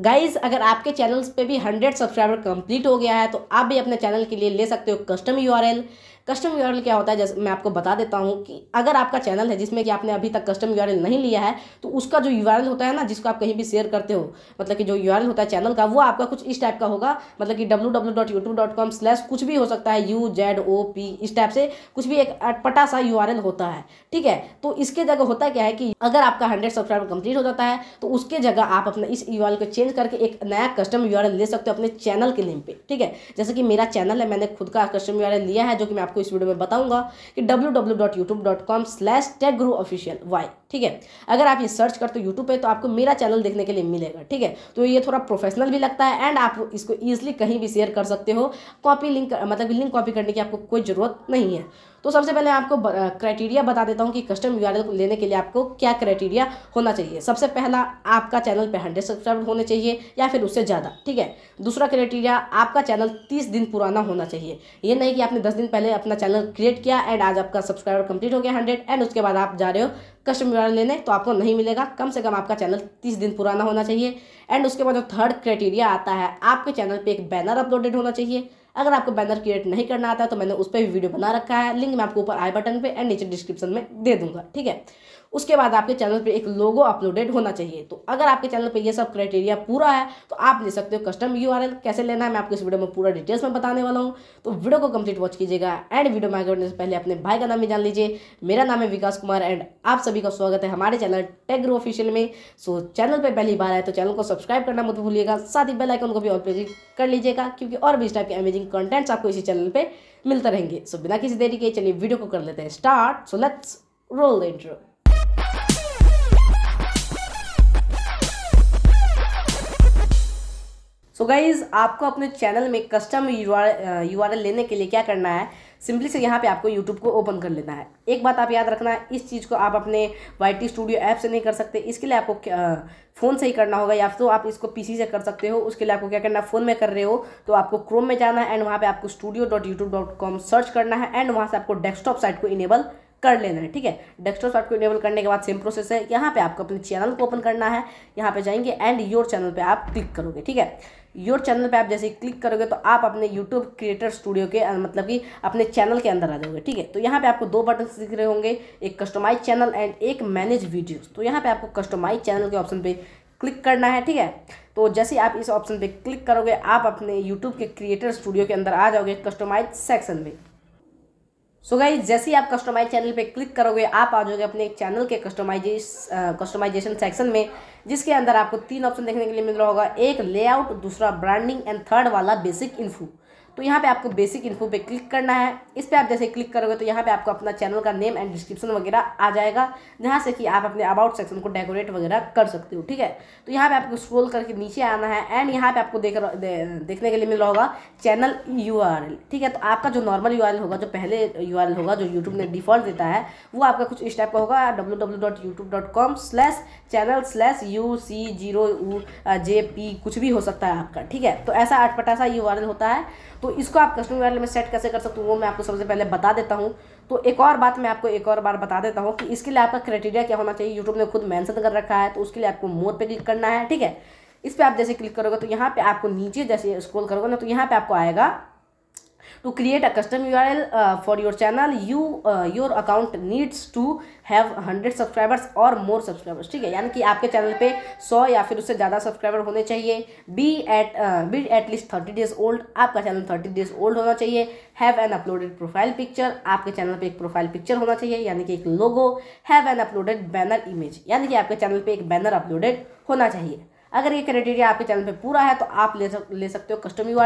guys अगर आपके channels पे भी 100 सब्सक्राइबर कंप्लीट हो गया है तो आप भी अपने चैनल के लिए ले सकते हो कस्टम यूआरएल कस्टम यू क्या होता है जैसे मैं आपको बता देता हूँ कि अगर आपका चैनल है जिसमें कि आपने अभी तक कस्टम यू नहीं लिया है तो उसका जो यू होता है ना जिसको आप कहीं भी शेयर करते हो मतलब कि जो यू होता है चैनल का वो आपका कुछ इस टाइप का होगा मतलब कि डब्ल्यू कुछ भी हो सकता है यू जेड ओ पी इस टाइप से कुछ भी एक अटपटा सा यू होता है ठीक है तो इसके जगह होता क्या है कि अगर आपका हंड्रेड सब्सक्राइबर कंप्लीट हो जाता है तो उसके जगह आप अपना इस यू को चेंज करके एक नया कस्टम यू ले सकते हो अपने चैनल के नेम पे ठीक है जैसे कि मेरा चैनल है मैंने खुद का कस्टम यू लिया है जो कि मैं आपको इस वीडियो में बताऊंगा कि wwwyoutubecom ऑफिशियल वाई ठीक है अगर आप ये सर्च करते हो यूट्यूब पे तो आपको मेरा चैनल देखने के लिए मिलेगा ठीक है तो ये थोड़ा प्रोफेशनल भी लगता है एंड आप इसको ईजिली कहीं भी शेयर कर सकते हो कॉपी लिंक मतलब लिंक कॉपी करने की आपको कोई ज़रूरत नहीं है तो सबसे पहले आपको क्राइटेरिया बता देता हूँ कि कस्टम यू लेने के लिए आपको क्या क्राइटेरिया होना चाहिए सबसे पहला आपका चैनल पर हंड्रेड सब्सक्राइबर होने चाहिए या फिर उससे ज़्यादा ठीक है दूसरा क्राइटेरिया आपका चैनल तीस दिन पुराना होना चाहिए ये नहीं कि आपने दस दिन पहले अपना चैनल क्रिएट किया एंड आज आपका सब्सक्राइबर कंप्लीट हो गया हंड्रेड एंड उसके बाद आप जा रहे हो यू लेने तो आपको नहीं मिलेगा कम से कम आपका चैनल तीस दिन पुराना होना चाहिए एंड उसके बाद जो थर्ड क्राइटेरिया आता है आपके चैनल पर एक बैनर अपलोडेड होना चाहिए अगर आपको बैनर क्रिएट नहीं करना आता तो मैंने उस पर भी वीडियो बना रखा है लिंक मैं आपको ऊपर आई बटन पर एंड नीचे डिस्क्रिप्शन में दे दूंगा ठीक है उसके बाद आपके चैनल पे एक लोगो अपलोडेड होना चाहिए तो अगर आपके चैनल पे ये सब क्राइटेरिया पूरा है तो आप ले सकते हो कस्टम यू कैसे लेना है मैं आपको इस वीडियो में पूरा डिटेल्स में बताने वाला हूँ तो वीडियो को कंप्लीट वॉच कीजिएगा एंड वीडियो में आगे से पहले अपने भाई का नाम भी जान लीजिए मेरा नाम है विकास कुमार एंड आप सभी का स्वागत है हमारे चैनल टेग्रो ऑफिशियल में सो चैनल पर पहली बार है तो चैनल को सब्सक्राइब करना मत भूलिएगा साथ ही बेलाइकन को भी ऑल पे कर लीजिएगा क्योंकि और भी इस टाइप के अमेजिंग कंटेंट्स आपको इसी चैनल पर मिलते रहेंगे सो बिना किसी देरी के चलिए वीडियो को कर लेते हैं start so let's roll the interview so so guys आपको अपने चैनल में कस्टम यू आर लेने के लिए क्या करना है सिंपली से यहाँ पे आपको यूट्यूब को ओपन कर लेना है एक बात आप याद रखना है इस चीज़ को आप अपने वाई टी स्टूडियो ऐप से नहीं कर सकते इसके लिए आपको फ़ोन uh, से ही करना होगा या तो आप इसको पीसी से कर सकते हो उसके लिए आपको क्या करना है फ़ोन में कर रहे हो तो आपको क्रोम में जाना है एंड वहाँ पर आपको studio dot YouTube dot com search करना है एंड वहाँ से आपको डेस्कटॉप साइट को इनेबल कर लेना है ठीक है डेस्कटॉप साइट को इनेबल करने के बाद सेम प्रोसेस है यहाँ पर आपको अपने चैनल को ओपन करना है यहाँ पे जाएंगे एंड योर चैनल पर आप क्लिक करोगे ठीक है योर चैनल पे आप जैसे क्लिक करोगे तो आप अपने यूट्यूब क्रिएटर स्टूडियो के मतलब कि अपने चैनल के अंदर आ जाओगे ठीक है तो यहाँ पे आपको दो बटन दिख रहे होंगे एक कस्टमाइज चैनल एंड एक मैनेज वीडियोस तो यहाँ पे आपको कस्टमाइज चैनल के ऑप्शन पे क्लिक करना है ठीक है तो जैसे आप इस ऑप्शन पर क्लिक करोगे आप अपने यूट्यूब के क्रिएटर स्टूडियो के अंदर आ जाओगे कस्टमाइज सेक्शन में सो so गाइज जैसे ही आप कस्टमाइज चैनल पे क्लिक करोगे आप आ जाओगे अपने चैनल के कस्टमाइजेश कस्टमाइजेशन सेक्शन में जिसके अंदर आपको तीन ऑप्शन देखने के लिए मिल रहा होगा एक लेआउट दूसरा ब्रांडिंग एंड थर्ड वाला बेसिक इन्फू तो यहाँ पे आपको बेसिक इन्फो पे क्लिक करना है इस पर आप जैसे क्लिक करोगे तो यहाँ पे आपको अपना चैनल का नेम एंड डिस्क्रिप्शन वगैरह आ जाएगा जहाँ से कि आप अपने अबाउट सेक्शन को डेकोरेट वगैरह कर सकते हो ठीक है तो यहाँ पे आपको स्क्रोल करके नीचे आना है एंड यहाँ पे आपको देख दे, देखने के लिए मिल रहा होगा चैनल यू ठीक है तो आपका जो नॉर्मल यू होगा जो पहले यू होगा जो यूट्यूब ने डिफॉल्ट देता है वो आपका कुछ इस टाइप का होगा W W dot YouTube dot com slash channel slash U C zero J P कुछ भी हो सकता है आपका ठीक है तो ऐसा अटपटा सा यू होता है तो इसको आप कस्टम वेरिएबल में सेट कैसे कर सकते हो वो मैं आपको सबसे पहले बता देता हूँ तो एक और बात मैं आपको एक और बार बता देता हूँ कि इसके लिए आपका क्राइटेरिया क्या होना चाहिए यूट्यूब ने खुद मैंसन कर रखा है तो उसके लिए आपको मोर पर क्लिक करना है ठीक है इस पर आप जैसे क्लिक करोगे तो यहाँ पर आपको नीचे जैसे स्क्रोल करोगे ना तो यहाँ पर आपको आएगा to create a custom U uh, for your channel you uh, your account needs to have hundred subscribers or more subscribers ठीक है यानी कि आपके चैनल पे सौ या फिर उससे ज़्यादा सब्सक्राइबर होने चाहिए be at be at least thirty days old आपका चैनल थर्टी डेज ओल्ड होना चाहिए have an uploaded profile picture आपके चैनल पे एक प्रोफाइल पिक्चर होना चाहिए यानी कि एक logo have an uploaded banner image यानी कि आपके चैनल पर एक बैनर अपलोडेड होना चाहिए अगर ये क्राइटेरिया आपके चैनल पे पूरा है तो आप ले सक ले सकते हो कस्टम यू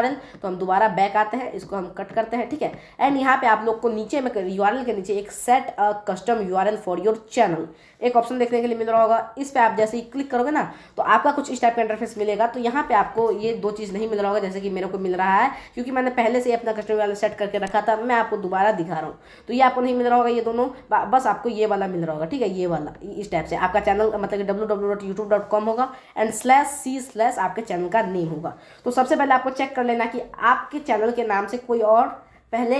तो हम दोबारा बैक आते हैं इसको हम कट करते हैं ठीक है एंड यहाँ पे आप लोग को नीचे में यू के नीचे एक set a custom U for your channel एक ऑप्शन देखने के लिए मिल रहा होगा इस पर आप जैसे ही क्लिक करोगे ना तो आपका कुछ इस टाइप का इंटरफेस मिलेगा तो यहाँ पे आपको ये दो चीज़ नहीं मिल रहा होगा जैसे कि मेरे को मिल रहा है क्योंकि मैंने पहले से अपना कस्टम यू सेट करके रखा था मैं आपको दोबारा दिखा रहा हूँ तो ये आपको नहीं मिल रहा होगा ये दोनों बस आपको ये वाला मिल रहा होगा ठीक है ये वाला इस टाइप से आपका चैनल मतलब डब्ल्यू होगा एंड स्लैश सी स्लैश आपके चैनल का नेम होगा तो सबसे पहले आपको चेक कर लेना कि आपके चैनल के नाम से कोई और पहले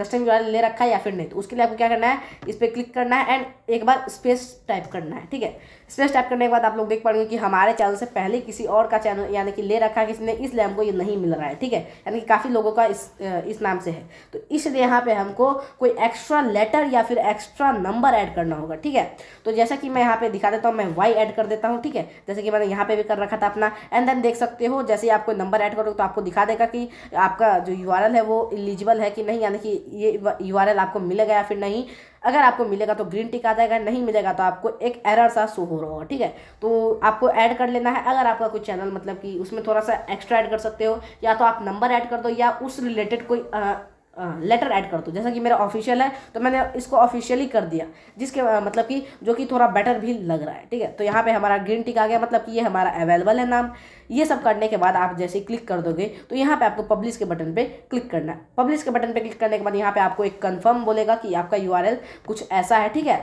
कस्टम यू ले रखा है या फिर नहीं तो उसके लिए आपको क्या करना है इस पर क्लिक करना है एंड एक बार स्पेस टाइप करना है ठीक है स्पेस टाइप करने के बाद आप लोग देख पाएंगे कि हमारे चैनल से पहले किसी और का चैनल यानी कि ले रखा है किसी ने इस लैम्प को ये नहीं मिल रहा है ठीक है यानी कि काफ़ी लोगों का इस इस नाम से है तो इसलिए यहाँ पर हमको कोई एक्स्ट्रा लेटर या फिर एक्स्ट्रा नंबर ऐड करना होगा ठीक है तो जैसा कि मैं यहाँ पर दिखा देता हूँ मैं वाई ऐड कर देता हूँ ठीक है जैसे कि मैंने यहाँ पर भी कर रखा था अपना एंड देन देख सकते हो जैसे आपको नंबर ऐड करोगे तो आपको दिखा देगा कि आपका जो यू है वो एलिजिबल है कि नहीं यानी कि ये यू आपको मिलेगा या फिर नहीं अगर आपको मिलेगा तो ग्रीन टिक आ जाएगा नहीं मिलेगा तो आपको एक एरर सा शो हो रहा होगा ठीक है तो आपको ऐड कर लेना है अगर आपका कोई चैनल मतलब कि उसमें थोड़ा सा एक्स्ट्रा ऐड कर सकते हो या तो आप नंबर ऐड कर दो या उस रिलेटेड कोई लेटर ऐड कर दो जैसा कि मेरा ऑफिशियल है तो मैंने इसको ऑफिशियली कर दिया जिसके मतलब कि जो कि थोड़ा बेटर भी लग रहा है ठीक है तो यहाँ पे हमारा ग्रीन टिक आ गया मतलब कि ये हमारा अवेलेबल है नाम ये सब करने के बाद आप जैसे क्लिक कर दोगे तो यहाँ पे आपको पब्लिश के बटन पे क्लिक करना है पब्लिश के बटन पर क्लिक करने के बाद यहाँ पे आपको एक कन्फर्म बोलेगा कि आपका यू कुछ ऐसा है ठीक है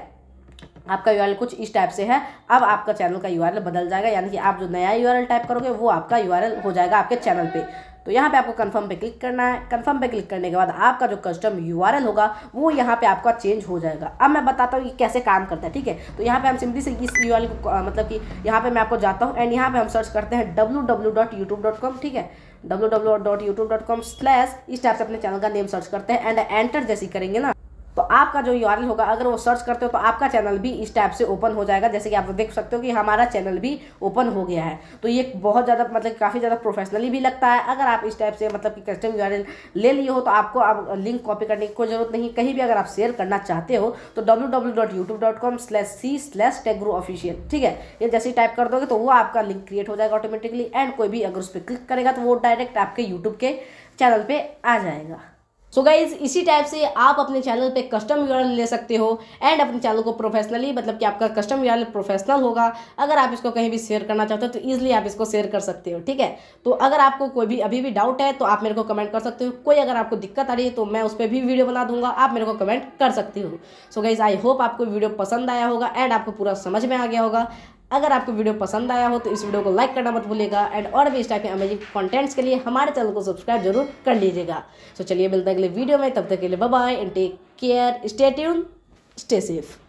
आपका यू कुछ इस टाइप से है अब आपका चैनल का यू बदल जाएगा यानी कि आप जो नया यू टाइप करोगे वो आपका यू हो जाएगा आपके चैनल पर तो यहाँ पे आपको कन्फर्म पे क्लिक करना है कन्फर्म पे क्लिक करने के बाद आपका जो कस्टम यू होगा वो यहाँ पे आपका चेंज हो जाएगा अब मैं बताता हूँ कि कैसे काम करता है ठीक है तो यहाँ पे हम सिंपली से इस यू को मतलब कि यहाँ पे मैं आपको जाता हूँ एंड यहाँ पे हम सर्च करते हैं डब्ल्यू ठीक है W W dot YouTube dot com इस टाइप से अपने चैनल का नेम सर्च करते हैं एंड एंटर जैसी करेंगे ना तो आपका जो यू होगा अगर वो सर्च करते हो तो आपका चैनल भी इस टाइप से ओपन हो जाएगा जैसे कि आप देख सकते हो कि हमारा चैनल भी ओपन हो गया है तो ये बहुत ज़्यादा मतलब काफ़ी ज़्यादा प्रोफेशनली भी लगता है अगर आप इस टाइप से मतलब कि कस्टम यू ले लिए हो तो आपको आप लिंक कॉपी करने की कोई ज़रूरत नहीं कहीं भी अगर आप शेयर करना चाहते हो तो डब्ल्यू ठीक है ये जैसे टाइप कर दोगे तो वो आपका लिंक क्रिएट हो जाएगा ऑटोमेटिकली एंड कोई भी अगर उस पर क्लिक करेगा तो वो डायरेक्ट आपके यूट्यूब के चैनल पर आ जाएगा सो so गाइज इसी टाइप से आप अपने चैनल पे कस्टम यूआरएल ले सकते हो एंड अपने चैनल को प्रोफेशनली मतलब कि आपका कस्टम यूआरएल प्रोफेशनल होगा अगर आप इसको कहीं भी शेयर करना चाहते हो तो ईजिली आप इसको शेयर कर सकते हो ठीक है तो अगर आपको कोई भी अभी भी डाउट है तो आप मेरे को कमेंट कर सकते हो कोई अगर आपको दिक्कत आ रही है तो मैं उस पर भी वीडियो बना दूंगा आप मेरे को कमेंट कर सकती हो सो गाइज आई होप आपको वीडियो पसंद आया होगा एंड आपको पूरा समझ में आ गया होगा अगर आपको वीडियो पसंद आया हो तो इस वीडियो को लाइक करना मत भूलिएगा एंड और भी इस टाइप के अमेजिंग कंटेंट्स के लिए हमारे चैनल को सब्सक्राइब जरूर कर लीजिएगा तो so, चलिए मिलते हैं अगले वीडियो में तब तक के लिए bye and take care stay tune stay safe